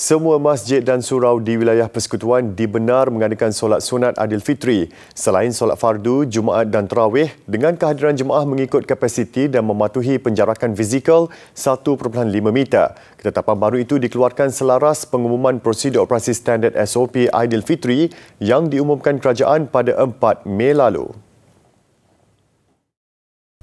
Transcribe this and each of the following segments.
Semua masjid dan surau di wilayah persekutuan dibenar mengadakan solat sunat Adil Fitri selain solat fardu, Jumaat dan Tarawih dengan kehadiran jemaah mengikut kapasiti dan mematuhi penjarakan fizikal 1.5 meter. Ketetapan baru itu dikeluarkan selaras pengumuman prosedur operasi standard SOP Adil Fitri yang diumumkan kerajaan pada 4 Mei lalu.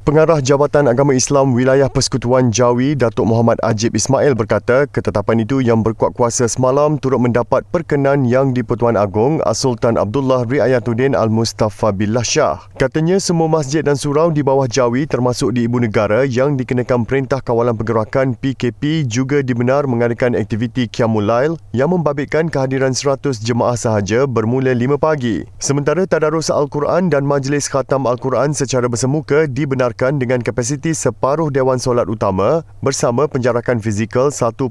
Pengarah Jabatan Agama Islam Wilayah Persekutuan Jawi, Datuk Muhammad Ajib Ismail berkata, ketetapan itu yang berkuat kuasa semalam turut mendapat perkenan yang di-Pertuan Agong Sultan Abdullah Riayatuddin Al-Mustafa Billah Shah. Katanya semua masjid dan surau di bawah Jawi termasuk di Ibu Negara yang dikenakan Perintah Kawalan Pergerakan PKP juga dibenar mengadakan aktiviti Qiyamul Lail yang membabitkan kehadiran 100 jemaah sahaja bermula 5 pagi. Sementara Tadarus Al-Quran dan Majlis Khatam Al-Quran secara bersemuka dibenarkan dibenarkan dengan kapasiti separuh Dewan Solat Utama bersama penjarakan fizikal 1.5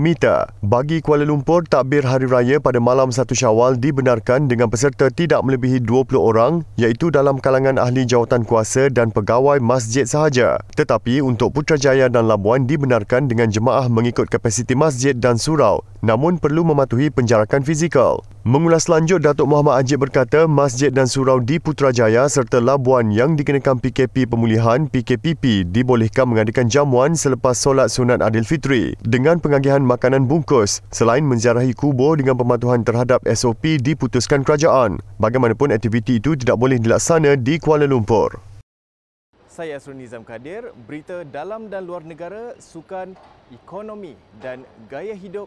meter. Bagi Kuala Lumpur, takbir Hari Raya pada malam 1 Syawal dibenarkan dengan peserta tidak melebihi 20 orang iaitu dalam kalangan ahli jawatan kuasa dan pegawai masjid sahaja. Tetapi untuk Putrajaya dan Labuan dibenarkan dengan jemaah mengikut kapasiti masjid dan surau namun perlu mematuhi penjarakan fizikal. Mengulas lanjut, Datuk Muhammad Ajib berkata masjid dan surau di Putrajaya serta Labuan yang dikenakan PKP Pemulihan PKPP dibolehkan mengadakan jamuan selepas solat sunat Adil Fitri dengan pengagihan makanan bungkus selain menziarahi kubur dengan pematuhan terhadap SOP diputuskan kerajaan. Bagaimanapun aktiviti itu tidak boleh dilaksana di Kuala Lumpur. Saya Asrul Nizam Kadir, berita dalam dan luar negara, sukan, ekonomi dan gaya hidup